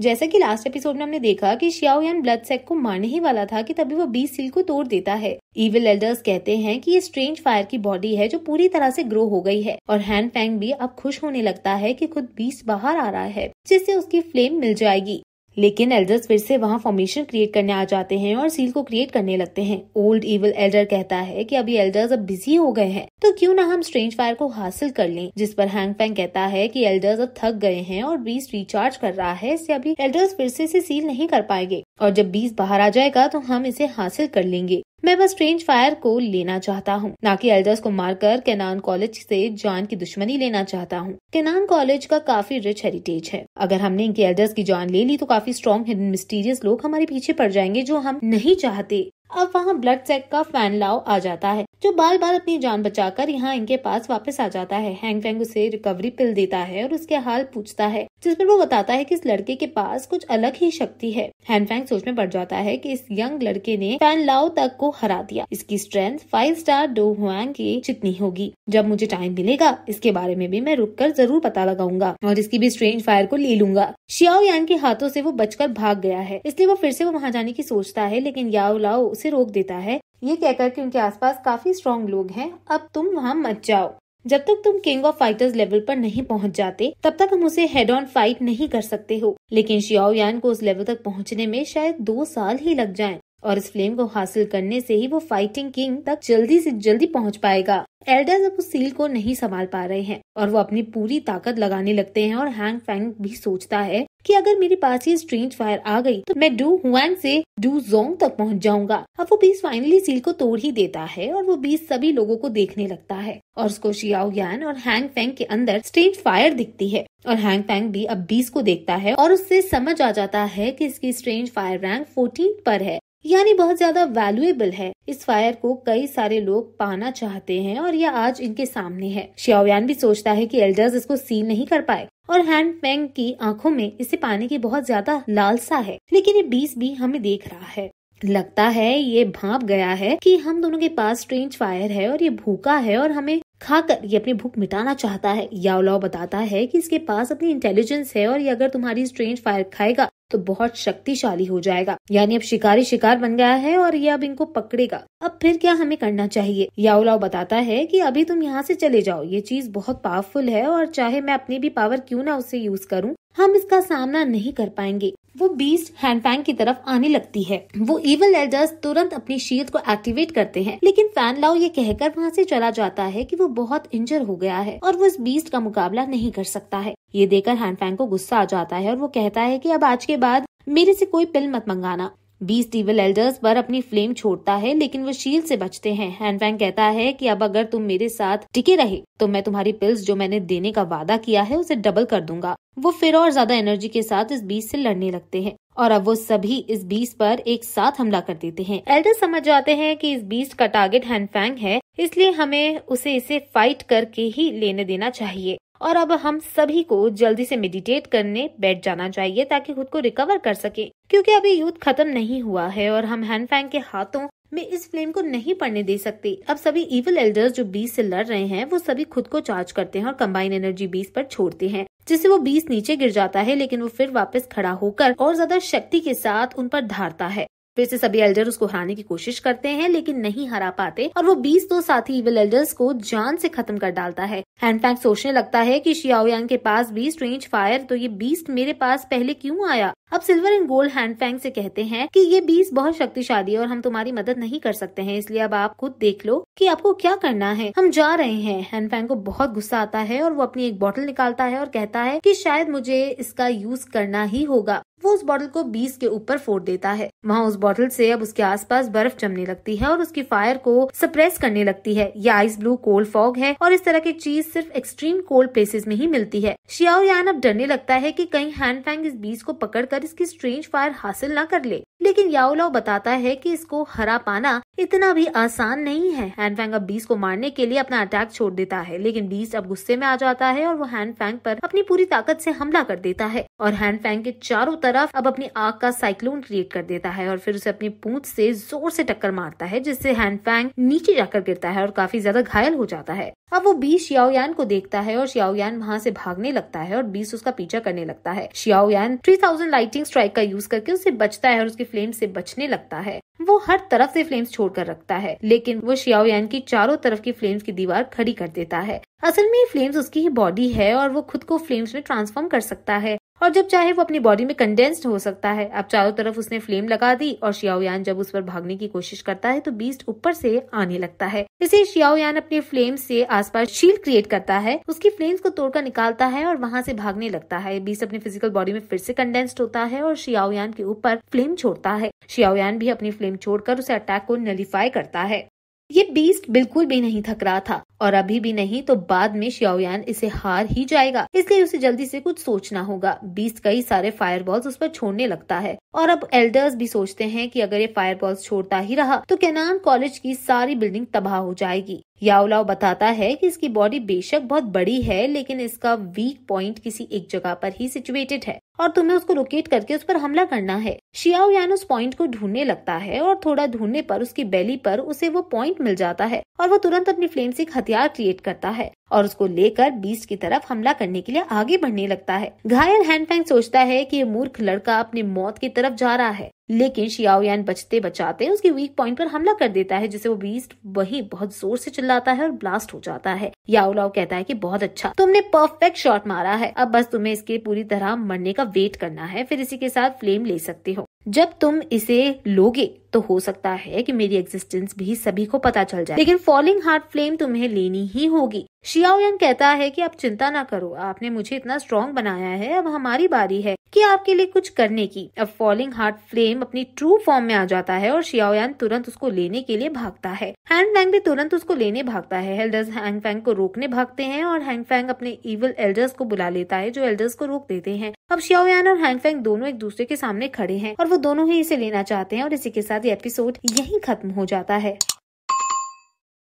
जैसा कि last episode में हमने देखा कि यान ब्लड सेक को मारने ही वाला था कि तभी वो बीस सील को तोड़ देता है इविल एल्डर्स कहते हैं कि ये स्ट्रेंज फायर की बॉडी है जो पूरी तरह से ग्रो हो गई है और हैंड फैंग भी अब खुश होने लगता है कि खुद बीस बाहर आ रहा है जिससे उसकी फ्लेम मिल जाएगी लेकिन एल्डर्स फिर से वहाँ फॉर्मेशन क्रिएट करने आ जाते हैं और सील को क्रिएट करने लगते हैं ओल्ड इवल एल्डर कहता है कि अभी एल्डर्स अब बिजी हो गए हैं तो क्यों ना हम स्ट्रेंज फायर को हासिल कर लें जिस पर हैंग फैंग कहता है कि एल्डर्स अब थक गए हैं और बीस रिचार्ज कर रहा है इससे अभी एल्डर्स फिर से सील नहीं कर पाएंगे और जब बीस बाहर आ जाएगा तो हम इसे हासिल कर लेंगे मैं बस स्ट्रेंज फायर को लेना चाहता हूँ न कि एल्डर्स को मारकर केनान कॉलेज से जान की दुश्मनी लेना चाहता हूँ केनान कॉलेज का काफी रिच हेरिटेज है अगर हमने इनके एल्डर्स की जान ले ली तो काफी स्ट्रॉन्ग हिडन मिस्टीरियस लोग हमारे पीछे पड़ जाएंगे जो हम नहीं चाहते अब वहाँ ब्लड सेक का फैन लाव आ जाता है जो बार बार अपनी जान बचाकर यहाँ इनके पास वापस आ जाता है हैंग फैंग उसे रिकवरी पिल देता है और उसके हाल पूछता है जिसमें वो बताता है कि इस लड़के के पास कुछ अलग ही शक्ति है हैंडफैंग सोच में पड़ जाता है कि इस यंग लड़के ने फैन लाओ तक को हरा दिया इसकी strength five star Dou Huang की जितनी होगी जब मुझे टाइम मिलेगा इसके बारे में भी मैं रुक कर जरूर पता लगाऊंगा और इसकी भी स्ट्रेंज फायर को ले लूंगा शियाओ यांग के हाथों से वो बचकर भाग गया है इसलिए वो फिर से वो वहाँ जाने की सोचता है लेकिन याओ लाओ उसे रोक देता है ये कहकर कि उनके आसपास काफी स्ट्रांग लोग हैं अब तुम वहाँ मत जाओ जब तक तुम किंग ऑफ फाइटर्स लेवल पर नहीं पहुंच जाते तब तक हम उसे हेड ऑन फाइट नहीं कर सकते हो लेकिन शियाओयान को उस लेवल तक पहुंचने में शायद दो साल ही लग जाएं और इस फ्लेम को हासिल करने से ही वो फाइटिंग किंग तक जल्दी से जल्दी पहुंच पाएगा एल्डर्स अब उस सील को नहीं संभाल पा रहे हैं और वो अपनी पूरी ताकत लगाने लगते हैं और हैंग फैंग भी सोचता है कि अगर मेरे पास ये स्ट्रेंज फायर आ गई तो मैं डू हुआंग से डू जोंग तक पहुंच जाऊंगा अब वो बीस फाइनली सील को तोड़ ही देता है और वो बीस सभी लोगों को देखने लगता है और उसको शियाओ यान और हैंग फैंग के अंदर स्ट्रेंज फायर दिखती है और हैंग फैंग भी अब बीस को देखता है और उससे समझ आ जाता है कि इसकी स्ट्रेंज फायर रैंक फोर्टीन पर है यानी बहुत ज्यादा वैल्यूएबल है इस फायर को कई सारे लोग पाना चाहते हैं और यह आज इनके सामने है श्यावयान भी सोचता है कि एल्डर्स इसको सील नहीं कर पाए और हैंड फेंग की आंखों में इसे पाने की बहुत ज्यादा लालसा है लेकिन ये बीस भी हमें देख रहा है लगता है ये भाप गया है कि हम दोनों के पास स्ट्रेंज फायर है और ये भूखा है और हमें खाकर ये अपनी भूख मिटाना चाहता है याओलाओ बताता है कि इसके पास अपनी इंटेलिजेंस है और ये अगर तुम्हारी स्ट्रेंज फायर खाएगा तो बहुत शक्तिशाली हो जाएगा यानी अब शिकारी शिकार बन गया है और ये अब इनको पकड़ेगा अब फिर क्या हमें करना चाहिए याओलाओ बताता है कि अभी तुम यहाँ से चले जाओ ये चीज बहुत पावरफुल है और चाहे मैं अपनी भी पावर क्यों ना उससे यूज करूँ हम इसका सामना नहीं कर पाएंगे वो बीस्ट हैंडपैंग की तरफ आने लगती है वो इवल एल्डर्स तुरंत अपनी शील्ड को एक्टिवेट करते हैं लेकिन फैन लाओ ये कहकर वहाँ से चला जाता है कि वो बहुत इंजर हो गया है और वो इस बीस्ट का मुकाबला नहीं कर सकता है ये देखकर हैनफैंग को गुस्सा आ जाता है और वो कहता है कि अब आज के बाद मेरे से कोई पिल मत मंगाना बीस टीवल एल्डर्स पर अपनी फ्लेम छोड़ता है लेकिन वो शील से बचते हैं हैनफैंग कहता है कि अब अगर तुम मेरे साथ टिके रहे तो मैं तुम्हारी पिल्स जो मैंने देने का वादा किया है उसे डबल कर दूंगा वो फिर और ज्यादा एनर्जी के साथ इस बीस से लड़ने लगते हैं और अब वो सभी इस बीस पर एक साथ हमला कर देते हैं एल्डर्स समझ जाते हैं कि इस बीस का टारगेट हैनफैंग है इसलिए हमें उसे इसे फाइट करके ही लेने देना चाहिए और अब हम सभी को जल्दी से मेडिटेट करने बैठ जाना चाहिए ताकि खुद को रिकवर कर सके क्योंकि अभी युद्ध खत्म नहीं हुआ है और हम हैंड फैंग के हाथों में इस फ्लेम को नहीं पड़ने दे सकते अब सभी इविल एल्डर्स जो बीस से लड़ रहे हैं वो सभी खुद को चार्ज करते हैं और कंबाइन एनर्जी बीस पर छोड़ते हैं जिससे वो बीस नीचे गिर जाता है लेकिन वो फिर वापस खड़ा होकर और ज्यादा शक्ति के साथ उन पर धारता है फिर से सभी एल्डर उसको हराने की कोशिश करते हैं लेकिन नहीं हरा पाते और वो बीस दो साथी इविल एल्डर्स को जान से खत्म कर डालता है हैंडफैंग सोचने लगता है कि शियाओयांग के पास भी स्ट्रेंज फायर तो ये बीस्ट मेरे पास पहले क्यों आया अब सिल्वर एंड गोल्ड हैंडफैंग से कहते हैं कि ये बीस बहुत शक्तिशाली है और हम तुम्हारी मदद नहीं कर सकते हैं इसलिए अब आप खुद देख लो कि आपको क्या करना है हम जा रहे हैं हैंड फैंग को बहुत गुस्सा आता है और वो अपनी एक बॉटल निकालता है और कहता है कि शायद मुझे इसका यूज करना ही होगा वो उस बॉटल को 20 के ऊपर फोड़ देता है वहाँ उस बॉटल से अब उसके आसपास बर्फ जमने लगती है और उसकी फायर को सप्रेस करने लगती है ये आइस ब्लू कोल्ड फॉग है और इस तरह की चीज सिर्फ एक्सट्रीम कोल्ड प्लेसेस में ही मिलती है शियाओ यान अब डरने लगता है कि कहीं फैंग इस बीज को पकड़कर इसकी स्ट्रेंज फायर हासिल न कर ले लेकिन याओलाओ बताता है कि इसको हरा पाना इतना भी आसान नहीं है हैंडफैंग अब बीस को मारने के लिए अपना अटैक छोड़ देता है लेकिन बीस अब गुस्से में आ जाता है और वो हैंडफैंग पर अपनी पूरी ताकत से हमला कर देता है और हैंडफैंग के चारों तरफ अब अपनी आग का साइक्लोन क्रिएट कर देता है और फिर उसे अपनी पूंछ से जोर से टक्कर मारता है जिससे हैंडफैंग नीचे जाकर गिरता है और काफी ज्यादा घायल हो जाता है अब वो बीस शियाओयान को देखता है और शियाओयान वहाँ से भागने लगता है और बीस उसका पीछा करने लगता है Xiaoyan three thousand light lighting strike का यूज करके उसे बचता है और उसके फ्लेम से बचने लगता है वो हर तरफ से फ्लेम्स छोड़कर रखता है लेकिन वो शियाओयान की चारों तरफ की फ्लेम्स की दीवार खड़ी कर देता है असल में ये फ्लेम्स उसकी ही बॉडी है और वो खुद को फ्लेम्स में ट्रांसफॉर्म कर सकता है और जब चाहे वो अपनी बॉडी में कंडेंस्ड हो सकता है अब चारों तरफ उसने फ्लेम लगा दी और शियाओयान जब उस पर भागने की कोशिश करता है तो बीस्ट ऊपर से आने लगता है इसे शियाओयान अपने फ्लेम से आसपास शील्ड क्रिएट करता है उसकी फ्लेम्स को तोड़कर निकालता है और वहाँ से भागने लगता है बीस्ट अपने फिजिकल बॉडी में फिर से कंडेंस्ड होता है और शियाओयान के ऊपर फ्लेम छोड़ता है शियाओयान भी अपनी फ्लेम छोड़कर उसे अटैक को नलीफाई करता है ये बीस्ट बिल्कुल भी नहीं थक रहा था और अभी भी नहीं तो बाद में श्योयान इसे हार ही जाएगा इसलिए उसे जल्दी से कुछ सोचना होगा बीस कई सारे फायर उस पर छोड़ने लगता है और अब एल्डर्स भी सोचते हैं कि अगर ये बॉल्स छोड़ता ही रहा तो कैनान कॉलेज की सारी बिल्डिंग तबाह हो जाएगी याओलाओ बताता है कि इसकी बॉडी बेशक बहुत बड़ी है लेकिन इसका वीक पॉइंट किसी एक जगह पर ही सिचुएटेड है और तुम्हें उसको लोकेट करके उस पर हमला करना है शियाओ यान उस पॉइंट को ढूंढने लगता है और थोड़ा ढूंढने पर उसकी बेली पर उसे वो पॉइंट मिल जाता है और वो तुरंत अपनी फ्लेम से हथियार हथियार क्रिएट करता है और उसको लेकर बीस्ट की तरफ हमला करने के लिए आगे बढ़ने लगता है घायल हैंडफैंग सोचता है कि ये मूर्ख लड़का अपने मौत की तरफ जा रहा है लेकिन शियाओयान बचते बचाते उसके वीक पॉइंट पर हमला कर देता है जिसे वो बीस्ट वही बहुत जोर से चिल्लाता है और ब्लास्ट हो जाता है याओलाओ कहता है कि बहुत अच्छा तुमने परफेक्ट शॉट मारा है अब बस तुम्हें इसके पूरी तरह मरने का वेट करना है फिर इसी के साथ फ्लेम ले सकते हो जब तुम इसे लोगे तो हो सकता है कि मेरी एग्जिस्टेंस भी सभी को पता चल जाए लेकिन फॉलिंग हार्ट फ्लेम तुम्हें लेनी ही होगी शियाओयन कहता है कि आप चिंता ना करो आपने मुझे इतना स्ट्रॉन्ग बनाया है अब हमारी बारी है कि आपके लिए कुछ करने की अब फॉलिंग हार्ट फ्लेम अपनी ट्रू फॉर्म में आ जाता है और शियाओयान तुरंत उसको लेने के लिए भागता है हैंग फैंग भी तुरंत उसको लेने भागता है एल्डर्स हैंग फैंग को रोकने भागते हैं और हैंग फैंग अपने इवल एल्डर्स को बुला लेता है जो एल्डर्स को रोक देते हैं अब श्याओयान और हैंगफेंग दोनों एक दूसरे के सामने खड़े हैं और वो दोनों ही इसे लेना चाहते हैं और इसी के साथ ये एपिसोड यहीं खत्म हो जाता है